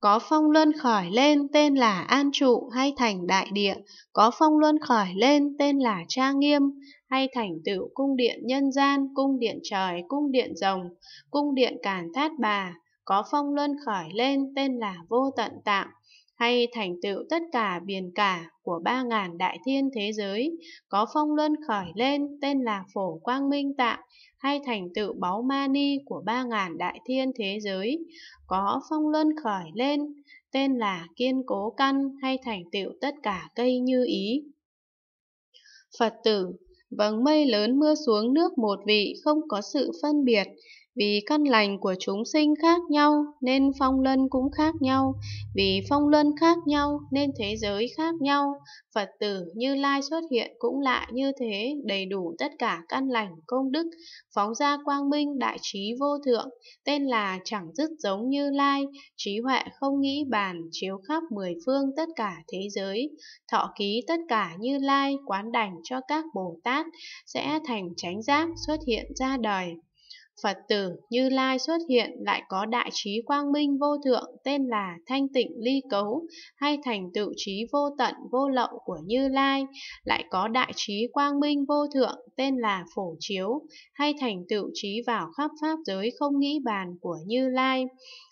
có phong luân khởi lên tên là an trụ hay thành đại địa, có phong luân khởi lên tên là cha nghiêm hay thành tựu cung điện nhân gian, cung điện trời, cung điện rồng, cung điện càn thát bà, có phong luân khởi lên tên là vô tận tạng, hay thành tựu tất cả biển cả của ba ngàn đại thiên thế giới, có phong luân khởi lên tên là phổ quang minh tạng, hay thành tựu báu ma ni của ba ngàn đại thiên thế giới, có phong luân khởi lên tên là kiên cố căn hay thành tựu tất cả cây như ý. Phật tử, vầng mây lớn mưa xuống nước một vị không có sự phân biệt, vì căn lành của chúng sinh khác nhau nên phong lân cũng khác nhau, vì phong lân khác nhau nên thế giới khác nhau. Phật tử Như Lai xuất hiện cũng lại như thế, đầy đủ tất cả căn lành công đức, phóng ra quang minh đại trí vô thượng, tên là chẳng dứt giống Như Lai, trí huệ không nghĩ bàn, chiếu khắp mười phương tất cả thế giới, thọ ký tất cả Như Lai quán đảnh cho các Bồ Tát, sẽ thành chánh giác xuất hiện ra đời. Phật tử Như Lai xuất hiện lại có đại trí quang minh vô thượng tên là thanh tịnh ly cấu hay thành tựu trí vô tận vô lậu của Như Lai, lại có đại trí quang minh vô thượng tên là phổ chiếu hay thành tựu trí vào khắp pháp giới không nghĩ bàn của Như Lai,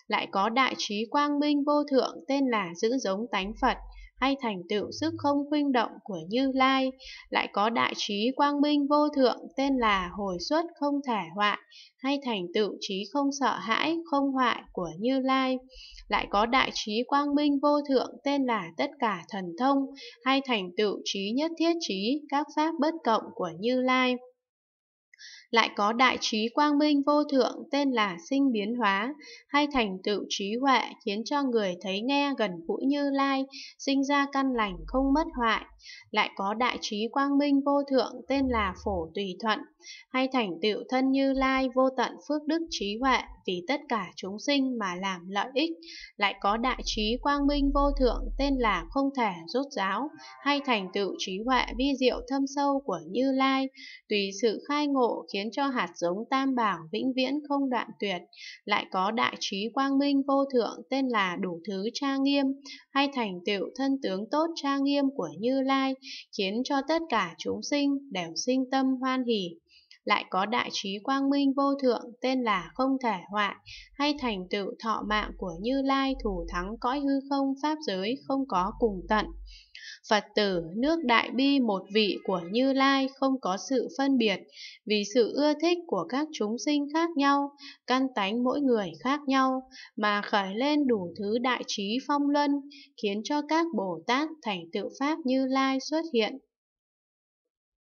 lại có đại trí quang minh vô thượng tên là giữ giống tánh Phật hay thành tựu sức không khuynh động của Như Lai, lại có đại trí quang minh vô thượng tên là hồi xuất không thể hoại, hay thành tựu trí không sợ hãi, không hoại của Như Lai, lại có đại trí quang minh vô thượng tên là tất cả thần thông, hay thành tựu trí nhất thiết trí các pháp bất cộng của Như Lai lại có đại trí quang minh vô thượng tên là sinh biến hóa hay thành tựu trí huệ khiến cho người thấy nghe gần gũi như lai sinh ra căn lành không mất hoại lại có đại trí quang minh vô thượng tên là phổ tùy thuận hay thành tựu thân như lai vô tận phước đức trí huệ vì tất cả chúng sinh mà làm lợi ích lại có đại trí quang minh vô thượng tên là không thể rút giáo hay thành tựu trí huệ vi diệu thâm sâu của như lai tùy sự khai ngộ ngộ khiến cho hạt giống tam bảo vĩnh viễn không đoạn tuyệt, lại có đại trí quang minh vô thượng tên là đủ thứ tra nghiêm, hay thành tựu thân tướng tốt tra nghiêm của Như Lai, khiến cho tất cả chúng sinh đều sinh tâm hoan hỷ. Lại có đại trí quang minh vô thượng tên là không thể hoại, hay thành tựu thọ mạng của Như Lai thủ thắng cõi hư không pháp giới không có cùng tận. Phật tử nước đại bi một vị của Như Lai không có sự phân biệt, vì sự ưa thích của các chúng sinh khác nhau, căn tánh mỗi người khác nhau, mà khởi lên đủ thứ đại trí phong luân, khiến cho các Bồ Tát thành tựu Pháp Như Lai xuất hiện